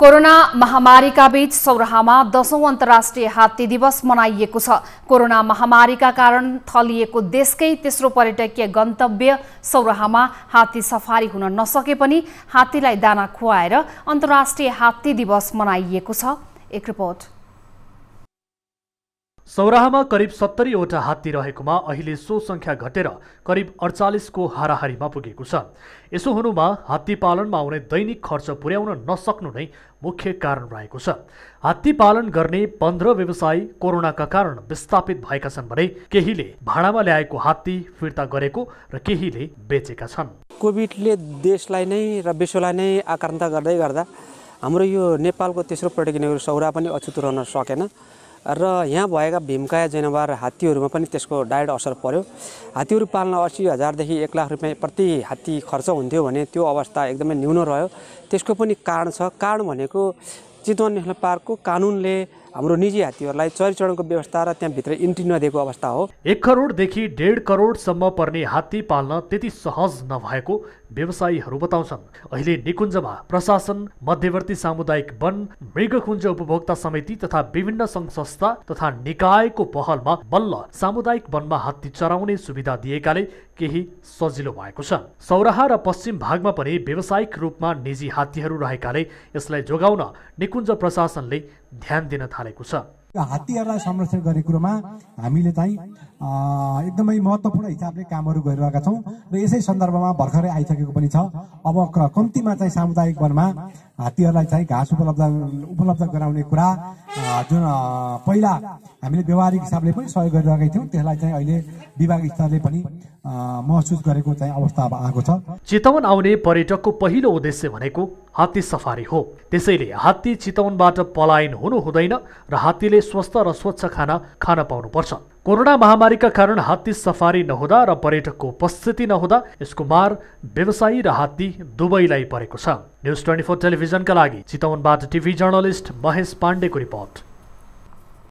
corona महामारीका बीच सौराहामा दशौं अन्तर्राष्ट्रिय हात्ती दिवस मनाइएको छ कोरोना महामारीका कारण थलिएको देशकै तेस्रो पर्यटकीय गन्तव्य सौराहामा हात्ती सफारी हुन नसके पनि हात्तीलाई दाना खुवाएर अन्तर्राष्ट्रिय हात्ती दिवस मनाइएको छ एक रिपोर्ट सौराहामा करिब सत्तरीवटा हात्ती रहेकोमा अहिले सो संख्या घटेर करिब अडचालिसको हाराहारीमा पुगेको छ यसो हुनुमा हात्ती पालनमा आउने दैनिक खर्च पुर्याउन नसक्नु नै मुख्य कारण रहेको छ हात्ती पालन गर्ने पन्ध्र व्यवसायी कोरोनाका कारण विस्थापित भएका छन् भने केहीले भाडामा ल्याएको हात्ती फिर्ता गरेको र केहीले बेचेका छन् कोभिडले देशलाई नै र विश्वलाई नै आक्रान्त गर्दै गर्दा हाम्रो यो नेपालको तेस्रो पर्यटकीहरू सौरा पनि अछुत रहन सकेन र यहाँ भएका भीमकाया जनावर हात्तीहरूमा पनि त्यसको डाइरेक्ट असर पर्यो हात्तीहरू पाल्न असी हजारदेखि एक लाख रुपियाँ प्रति हात्ती खर्च हुन्थ्यो भने त्यो अवस्था एकदमै न्यून रह्यो त्यसको पनि कारण छ कारण भनेको चितवन नेसनल पार्कको कानुनले हाम्रो निजी हात्तीहरूलाई चरिचरणको व्यवस्था र त्यहाँभित्र इन्ट्री नदिएको अवस्था हो एक करोडदेखि डेढ करोडसम्म पर्ने हात्ती पाल्न त्यति सहज नभएको व्यवसायीहरू बताउँछन् अहिले निकुञ्जमा प्रशासन मध्यवर्ती सामुदायिक वन मृगकुञ्ज उपभोक्ता समिति तथा विभिन्न सङ्घ संस्था तथा निकायको पहलमा बल्ल सामुदायिक वनमा हात्ती चराउने सुविधा दिएकाले केही सजिलो भएको छ सौराहा र पश्चिम भागमा पनि व्यावसायिक रूपमा निजी हात्तीहरू रहेकाले यसलाई जोगाउन निकुञ्ज प्रशासनले ध्यान दिन थाले थालेको छ हात्तीहरूलाई संरक्षण गर्ने कुरोमा हामीले चाहिँ एकदमै महत्त्वपूर्ण हिसाबले कामहरू गरिरहेका छौँ र यसै सन्दर्भमा भर्खरै आइसकेको पनि छ अब कम्तीमा चाहिँ सामुदायिक वनमा हात्तीहरूलाई चाहिँ घाँस उपलब्ध उपलब्ध गराउने कुरा जुन पहिला हामीले व्यवहारिक हिसाबले पनि सहयोग गरिरहेका थियौँ त्यसलाई चाहिँ अहिले विभाग स्तरले पनि महसुस गरेको चाहिँ अवस्था अब आएको छ चितवन आउने पर्यटकको पहिलो उद्देश्य भनेको हात्ती सफारी हो त्यसैले हात्ती चितवनबाट पलायन हुनु हुँदैन र हात्तीले स्वस्थ र स्वच्छ खाना खान पाउनुपर्छ कोरोना महामारीका कारण हात्ती सफारी नहुँदा र पर्यटकको उपस्थिति नहुँदा यसको मार व्यवसायी र हात्ती दुवैलाई परेको छ न्युज ट्वेन्टी फोर टेलिभिजनका लागि चितवनबाट टिभी जर्नलिस्ट महेश पाण्डेको रिपोर्ट